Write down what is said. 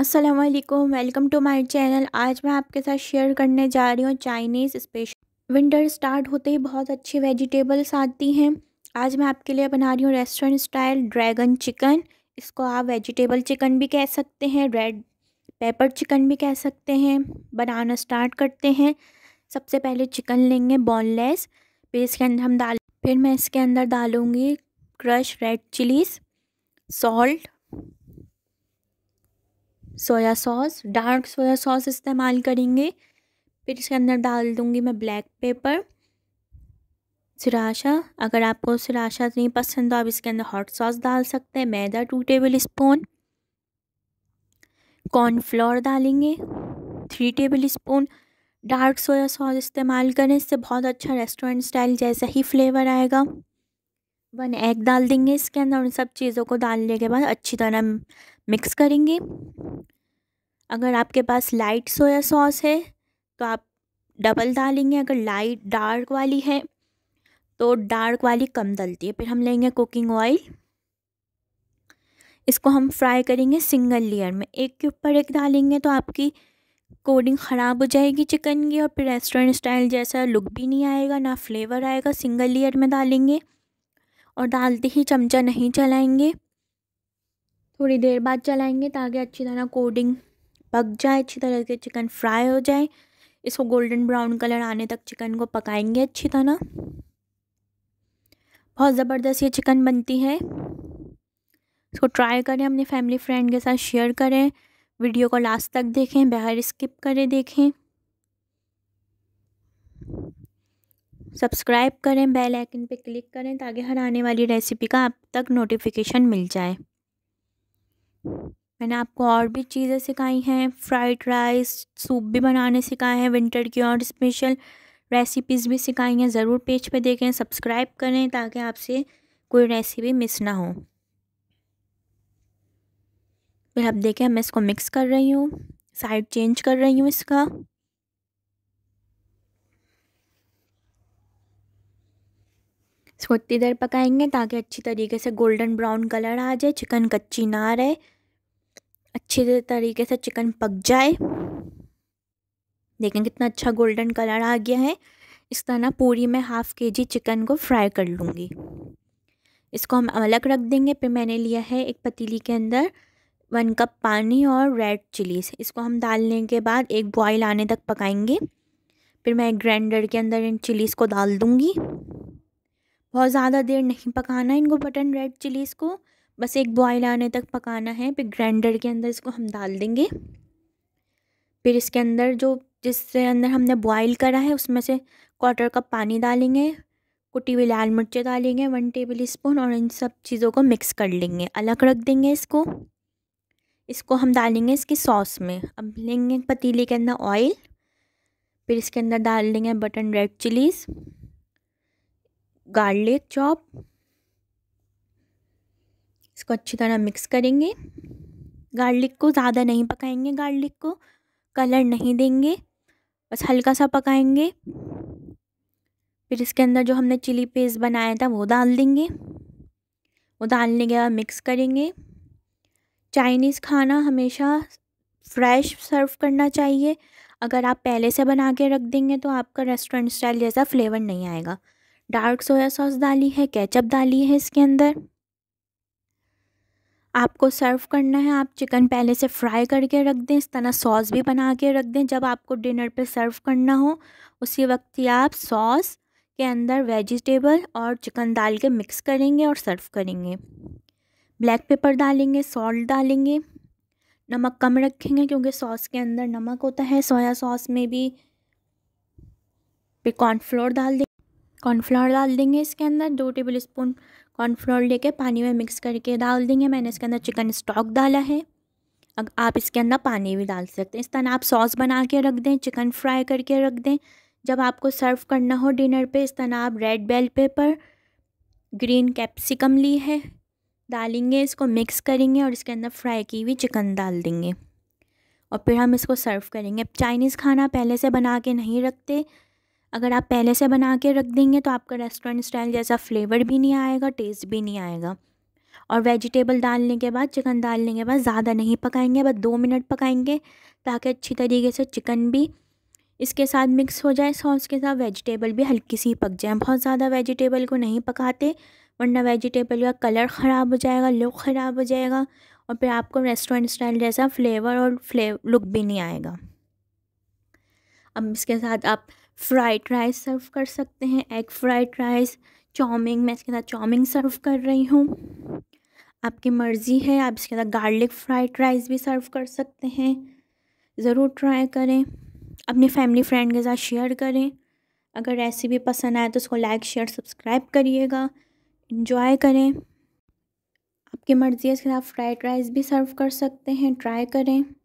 Aslam welcome to my channel आज मैं आपके साथ शेयर करने जा रही हूँ चाइनीज़ स्पेशल विंटर स्टार्ट होते ही बहुत अच्छी वेजिटेबल्स आती हैं आज मैं आपके लिए बना रही हूँ रेस्टोरेंट स्टाइल ड्रैगन चिकन इसको आप वेजिटेबल चिकन भी कह सकते हैं रेड पेपर चिकन भी कह सकते हैं बनाना स्टार्ट करते हैं सबसे पहले चिकन लेंगे बोनलेस फिर इसके अंदर हम डाल फिर मैं इसके अंदर डालूँगी crush red chillies salt soya sauce dark soya sauce इस्तेमाल करेंगे फिर इसके अंदर डाल दूँगी मैं ब्लैक पेपर सिराशा अगर आपको सिराशा नहीं पसंद तो आप इसके अंदर हॉट सॉस डाल सकते हैं मैदा टू टेबल स्पून कॉर्नफ्लोर डालेंगे three tablespoon dark soya sauce इस्तेमाल करें इससे बहुत अच्छा रेस्टोरेंट स्टाइल जैसा ही फ्लेवर आएगा वन एग डाल देंगे इसके अंदर उन सब चीज़ों को डालने के बाद अच्छी तरह मिक्स करेंगे अगर आपके पास लाइट सोया सॉस है तो आप डबल डालेंगे अगर लाइट डार्क वाली है तो डार्क वाली कम डलती है फिर हम लेंगे कुकिंग ऑयल इसको हम फ्राई करेंगे सिंगल लेयर में एक के ऊपर एक डालेंगे तो आपकी कोडिंग ख़राब हो जाएगी चिकन की और फिर रेस्टोरेंट स्टाइल जैसा लुक भी नहीं आएगा ना फ्लेवर आएगा सिंगल लेयर में डालेंगे और डालते ही चमचा नहीं चलाएंगे थोड़ी देर बाद चलाएंगे ताकि अच्छी तरह कोडिंग पक जाए अच्छी तरह से चिकन फ्राई हो जाए इसको गोल्डन ब्राउन कलर आने तक चिकन को पकाएंगे अच्छी तरह बहुत ज़बरदस्त ये चिकन बनती है इसको ट्राई करें अपने फैमिली फ्रेंड के साथ शेयर करें वीडियो को लास्ट तक देखें बाहर स्किप करें देखें सब्सक्राइब करें बेल आइकन पर क्लिक करें ताकि हर आने वाली रेसिपी का आप तक नोटिफिकेशन मिल जाए मैंने आपको और भी चीज़ें सिखाई हैं फ्राइड राइस सूप भी बनाने सिखाए हैं विंटर की और स्पेशल रेसिपीज़ भी सिखाई हैं ज़रूर पेज पे देखें सब्सक्राइब करें ताकि आपसे कोई रेसिपी मिस ना हो फिर अब देखें मैं इसको मिक्स कर रही हूँ साइड चेंज कर रही हूँ इसका इसको इतनी देर पकाएंगे ताकि अच्छी तरीके से गोल्डन ब्राउन कलर आ जाए चिकन कच्ची ना रहे अच्छे तरीके से चिकन पक जाए देखें कितना अच्छा गोल्डन कलर आ गया है इस तरह ना पूरी मैं हाफ़ के जी चिकन को फ्राई कर लूँगी इसको हम अलग रख देंगे फिर मैंने लिया है एक पतीली के अंदर वन कप पानी और रेड चिलीज इसको हम डालने के बाद एक बॉयल आने तक पकाएंगे फिर मैं एक ग्राइंडर के अंदर इन चिलीज़ को डाल दूँगी बहुत ज़्यादा देर नहीं पकाना है इनको बटन रेड चिलीज़ को बस एक बॉयल आने तक पकाना है फिर ग्राइंडर के अंदर इसको हम डाल देंगे फिर इसके अंदर जो जिससे अंदर हमने बॉयल करा है उसमें से क्वार्टर कप पानी डालेंगे कुटी हुई लाल मिर्चें डालेंगे वन टेबल स्पून और इन सब चीज़ों को मिक्स कर लेंगे अलग रख देंगे इसको इसको हम डालेंगे इसकी सॉस में अब लेंगे पतीले के अंदर ऑयल फिर इसके अंदर डाल देंगे बटन रेड चिलीज़ गार्लिक चॉप इसको अच्छी तरह मिक्स करेंगे गार्लिक को ज़्यादा नहीं पकाएंगे गार्लिक को कलर नहीं देंगे बस हल्का सा पकाएंगे फिर इसके अंदर जो हमने चिली पेस्ट बनाया था वो डाल देंगे वो डालने के बाद मिक्स करेंगे चाइनीज़ खाना हमेशा फ्रेश सर्व करना चाहिए अगर आप पहले से बना के रख देंगे तो आपका रेस्टोरेंट स्टाइल जैसा फ्लेवर नहीं आएगा डार्क सोया सॉस डाली है केचप डाली है इसके अंदर आपको सर्व करना है आप चिकन पहले से फ्राई करके रख दें इस तरह सॉस भी बना के रख दें जब आपको डिनर पे सर्व करना हो उसी वक्त ही आप सॉस के अंदर वेजिटेबल और चिकन डाल के मिक्स करेंगे और सर्व करेंगे ब्लैक पेपर डालेंगे सॉल्ट डालेंगे नमक कम रखेंगे क्योंकि सॉस के अंदर नमक होता है सोया सॉस में भी फिर फ्लोर डाल दें कॉर्नफ्लावर डाल देंगे इसके अंदर दो टेबल स्पून कॉर्नफ्लावर लेके पानी में मिक्स करके डाल देंगे मैंने इसके अंदर चिकन स्टॉक डाला है अब आप इसके अंदर पानी भी डाल सकते हैं इस तरह आप सॉस बना के रख दें चिकन फ्राई करके रख दें जब आपको सर्व करना हो डिनर पे इस तरह आप red bell pepper green capsicum ली है डालेंगे इसको मिक्स करेंगे और इसके अंदर फ्राई की हुई चिकन डाल देंगे और फिर हम इसको सर्व करेंगे चाइनीज़ खाना पहले से बना के नहीं रखते अगर आप पहले से बना के रख देंगे तो आपका रेस्टोरेंट स्टाइल जैसा फ्लेवर भी नहीं आएगा टेस्ट भी नहीं आएगा और वेजिटेबल डालने के बाद चिकन डालने के बाद ज़्यादा नहीं पकाएंगे बस दो मिनट पकाएंगे ताकि अच्छी तरीके से चिकन भी इसके साथ मिक्स हो जाए सॉस के साथ वेजिटेबल भी हल्की सी पक जाए बहुत ज़्यादा वेजिटेबल को नहीं पकाते वरना वेजिटेबल का कलर ख़राब हो जाएगा लुक ख़राब हो जाएगा और फिर आपको रेस्टोरेंट स्टाइल जैसा फ्लेवर और फ्ले लुक भी नहीं आएगा अब इसके साथ आप फ्राइड राइस सर्व कर सकते हैं एग फ्राइड राइस चाउमिंग मैं इसके साथ चाउमिंग सर्व कर रही हूँ आपकी मर्ज़ी है आप इसके साथ गार्लिक फ्राइड राइस भी सर्व कर सकते हैं ज़रूर ट्राई करें अपने फैमिली फ्रेंड के साथ शेयर करें अगर रेसिपी पसंद आए तो उसको लाइक शेयर सब्सक्राइब करिएगा इन्जॉय करें आपकी मर्ज़ी है इसके साथ फ्राइड राइस भी सर्व कर सकते हैं ट्राई करें